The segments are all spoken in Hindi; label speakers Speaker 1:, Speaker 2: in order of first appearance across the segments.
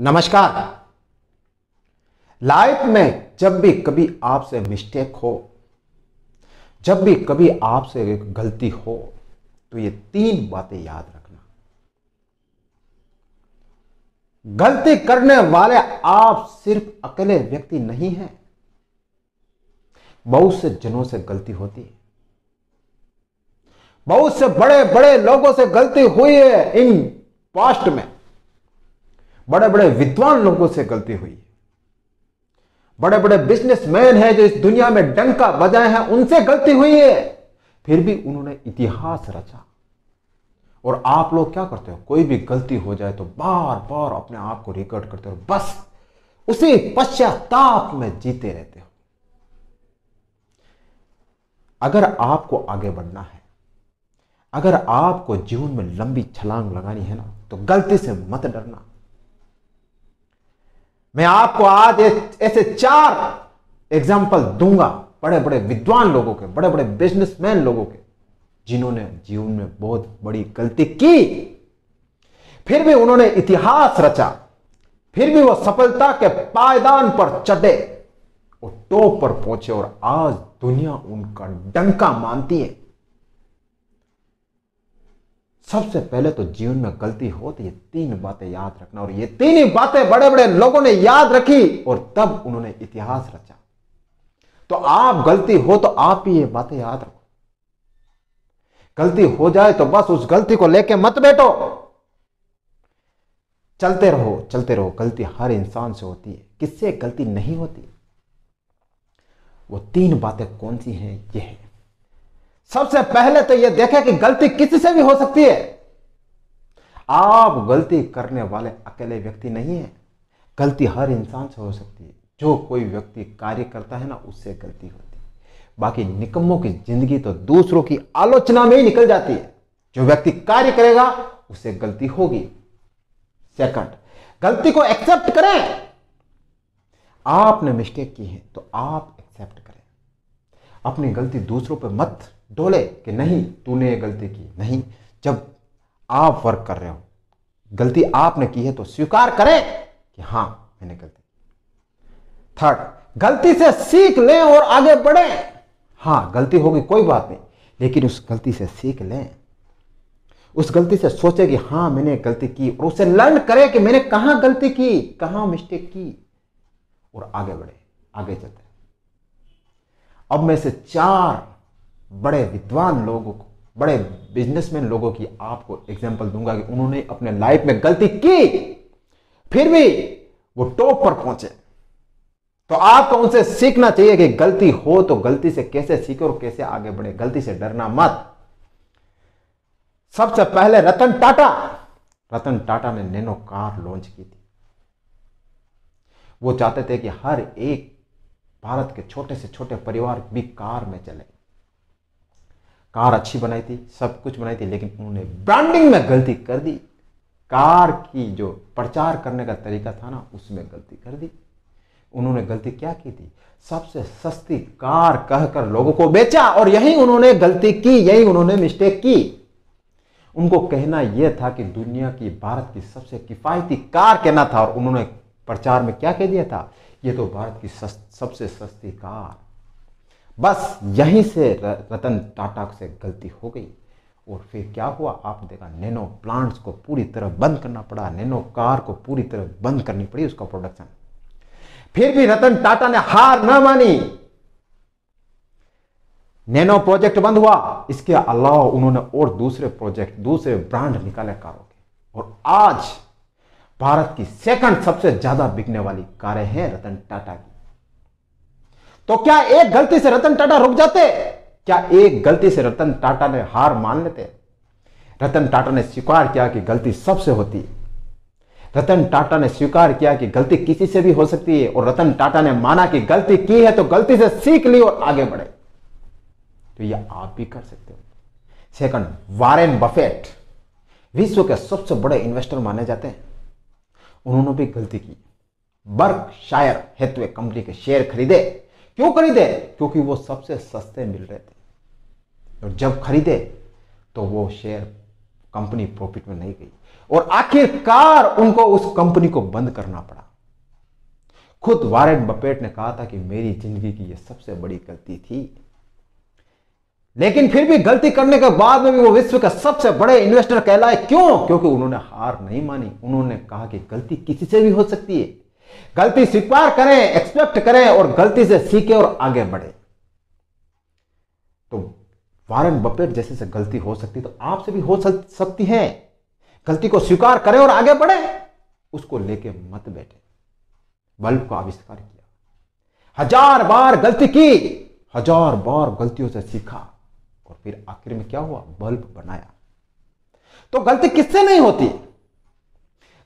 Speaker 1: नमस्कार लाइफ में जब भी कभी आपसे मिस्टेक हो जब भी कभी आपसे गलती हो तो ये तीन बातें याद रखना गलती करने वाले आप सिर्फ अकेले व्यक्ति नहीं हैं बहुत से जनों से गलती होती है बहुत से बड़े बड़े लोगों से गलती हुई है इन पास्ट में बड़े बड़े विद्वान लोगों से गलती हुई बड़े बड़े बिजनेसमैन हैं जो इस दुनिया में डंका बजाए हैं उनसे गलती हुई है फिर भी उन्होंने इतिहास रचा और आप लोग क्या करते हो कोई भी गलती हो जाए तो बार बार अपने आप को रिकॉर्ड करते हो बस उसी पश्चाताप में जीते रहते हो अगर आपको आगे बढ़ना है अगर आपको जीवन में लंबी छलांग लगानी है ना तो गलती से मत डरना मैं आपको आज ऐसे चार एग्जाम्पल दूंगा बड़े बड़े विद्वान लोगों के बड़े बड़े बिजनेसमैन लोगों के जिन्होंने जीवन में बहुत बड़ी गलती की फिर भी उन्होंने इतिहास रचा फिर भी वो सफलता के पायदान पर चढ़े और टॉप पर पहुंचे और आज दुनिया उनका डंका मानती है सबसे पहले तो जीवन में गलती हो तो ये तीन बातें याद रखना और ये तीन ही बातें बड़े बड़े लोगों ने याद रखी और तब उन्होंने इतिहास रचा तो आप गलती हो तो आप ही ये बातें याद रखो गलती हो जाए तो बस उस गलती को लेके मत बैठो चलते रहो चलते रहो गलती हर इंसान से होती है किससे गलती नहीं होती वो तीन बातें कौन सी हैं ये है सबसे पहले तो यह देखें कि गलती किसी से भी हो सकती है आप गलती करने वाले अकेले व्यक्ति नहीं है गलती हर इंसान से हो सकती है जो कोई व्यक्ति कार्य करता है ना उससे गलती होती है बाकी निकम्मों की जिंदगी तो दूसरों की आलोचना में ही निकल जाती है जो व्यक्ति कार्य करेगा उसे गलती होगी सेकंड गलती को एक्सेप्ट करें आपने मिस्टेक की है तो आप एक्सेप्ट करें अपनी गलती दूसरों पर मत डोले कि नहीं तूने ये गलती की नहीं जब आप वर्क कर रहे हो गलती आपने की है तो स्वीकार करें कि हां मैंने गलती थर्ड गलती से सीख लें और आगे बढ़े हां गलती होगी कोई बात नहीं लेकिन उस गलती से सीख लें उस गलती से सोचे कि हां मैंने गलती की और उसे लर्न करे कि मैंने कहां गलती की कहां मिस्टेक की और आगे बढ़े आगे चलते अब में से चार बड़े विद्वान लोगों को बड़े बिजनेसमैन लोगों की आपको एग्जाम्पल दूंगा कि उन्होंने अपने लाइफ में गलती की फिर भी वो टॉप पर पहुंचे तो आपको उनसे सीखना चाहिए कि गलती हो तो गलती से कैसे सीखो और कैसे आगे बढ़े गलती से डरना मत सबसे पहले रतन टाटा रतन टाटा ने नैनो कार लॉन्च की थी वो चाहते थे कि हर एक भारत के छोटे से छोटे परिवार भी कार में चले कार अच्छी बनाई थी सब कुछ बनाई थी लेकिन उन्होंने ब्रांडिंग में गलती कर दी कार की जो प्रचार करने का तरीका था ना उसमें गलती कर दी उन्होंने गलती क्या की थी सबसे सस्ती कार कहकर लोगों को बेचा और यही उन्होंने गलती की यही उन्होंने मिस्टेक की उनको कहना यह था कि दुनिया की भारत की सबसे किफायती कार कहना था और उन्होंने प्रचार में क्या कह दिया था ये तो भारत की सस्त, सबसे सस्ती कार बस यहीं से रतन टाटा से गलती हो गई और फिर क्या हुआ आपने देखा नैनो प्लांट्स को पूरी तरह बंद करना पड़ा नैनो कार को पूरी तरह बंद करनी पड़ी उसका प्रोडक्शन फिर भी रतन टाटा ने हार ना मानी नैनो प्रोजेक्ट बंद हुआ इसके अलावा उन्होंने और दूसरे प्रोजेक्ट दूसरे ब्रांड निकाले कारों के और आज भारत की सेकंड सबसे ज्यादा बिकने वाली कारें हैं रतन टाटा की तो क्या एक गलती से रतन टाटा रुक जाते क्या एक गलती से रतन टाटा ने हार मान लेते रतन टाटा ने स्वीकार किया कि गलती सबसे होती है रतन टाटा ने स्वीकार किया कि गलती किसी से भी हो सकती है और रतन टाटा ने माना कि गलती की है तो गलती से सीख ली और आगे बढ़े तो यह आप भी कर सकते हो सेकंड वारेन बफेट विश्व के सबसे बड़े इन्वेस्टर माने जाते हैं उन्होंने भी गलती की बर्क शायर हेतवे कंपनी के शेयर खरीदे क्यों खरीदे क्योंकि वो सबसे सस्ते मिल रहे थे और जब खरीदे तो वो शेयर कंपनी प्रॉफिट में नहीं गई और आखिरकार उनको उस कंपनी को बंद करना पड़ा खुद वारेन बपेट ने कहा था कि मेरी जिंदगी की यह सबसे बड़ी गलती थी लेकिन फिर भी गलती करने के बाद में भी वो विश्व का सबसे बड़े इन्वेस्टर कहलाए क्यों क्योंकि उन्होंने हार नहीं मानी उन्होंने कहा कि गलती किसी से भी हो सकती है गलती स्वीकार करें एक्सपेक्ट करें और गलती से सीखे और आगे बढ़े तो वारन बपेट जैसे से गलती हो सकती तो आपसे भी हो सकती है गलती को स्वीकार करें और आगे बढ़े उसको लेके मत बैठे बल्ब का आविष्कार किया हजार बार गलती की हजार बार गलतियों से सीखा और फिर आखिर में क्या हुआ बल्ब बनाया तो गलती किससे नहीं होती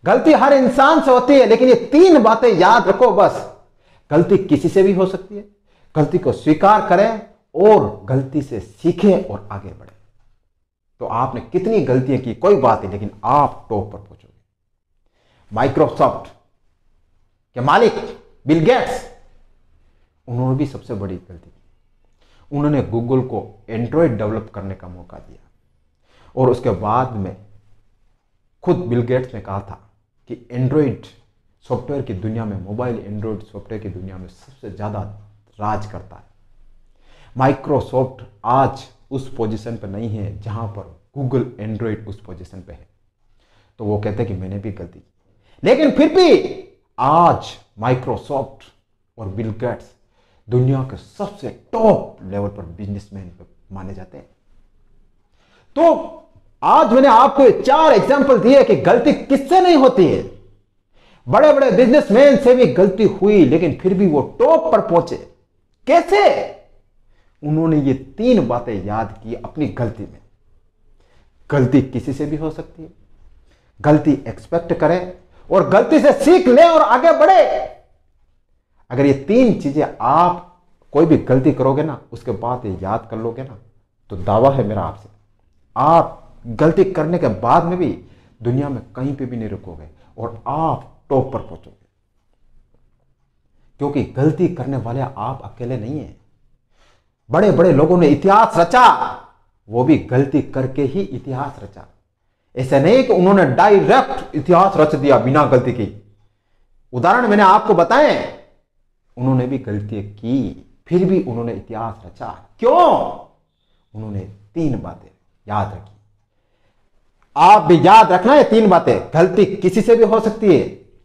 Speaker 1: गलती हर इंसान से होती है लेकिन ये तीन बातें याद रखो बस गलती किसी से भी हो सकती है गलती को स्वीकार करें और गलती से सीखें और आगे बढ़े तो आपने कितनी गलतियां की कोई बात नहीं लेकिन आप टॉप पर पहुंचोगे माइक्रोसॉफ्ट के मालिक बिल गेट्स उन्होंने भी सबसे बड़ी गलती की उन्होंने गूगल को एंड्रॉयड डेवलप करने का मौका दिया और उसके बाद में खुद बिल गेट्स ने कहा था कि एंड्रॉयड सॉफ्टवेयर की दुनिया में मोबाइल एंड्रॉयड सॉफ्टवेयर की दुनिया में सबसे ज़्यादा राज करता है माइक्रोसॉफ्ट आज उस पोजीशन पर नहीं है जहां पर गूगल एंड्रॉयड उस पोजीशन पर है तो वो कहते हैं कि मैंने भी गलती की लेकिन फिर भी आज माइक्रोसॉफ्ट और बिल गेट्स दुनिया के सबसे टॉप लेवल पर बिजनेसमैन माने जाते हैं तो आज मैंने आपको चार एग्जाम्पल दिए कि गलती किससे नहीं होती है बड़े बड़े बिजनेसमैन से भी गलती हुई लेकिन फिर भी वो टॉप पर पहुंचे कैसे उन्होंने ये तीन बातें याद की अपनी गलती में गलती किसी से भी हो सकती है गलती एक्सपेक्ट करें और गलती से सीख लें और आगे बढ़े अगर ये तीन चीज़ें आप कोई भी गलती करोगे ना उसके बाद ये याद कर लोगे ना तो दावा है मेरा आपसे आप गलती करने के बाद में भी दुनिया में कहीं पे भी नहीं रुकोगे और आप टॉप पर पहुंचोगे क्योंकि गलती करने वाले आप अकेले नहीं हैं बड़े बड़े लोगों ने इतिहास रचा वो भी गलती करके ही इतिहास रचा ऐसे नहीं कि उन्होंने डायरेक्ट इतिहास रच दिया बिना गलती की उदाहरण मैंने आपको बताएं उन्होंने भी गलती की फिर भी उन्होंने इतिहास रचा क्यों उन्होंने तीन बातें याद रखी आप भी याद रखना है तीन बातें गलती किसी से भी हो सकती है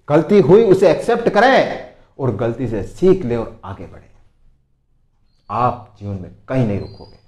Speaker 1: गलती हुई उसे एक्सेप्ट करें और गलती से सीख ले और आगे बढ़े आप जीवन में कहीं नहीं रुकोगे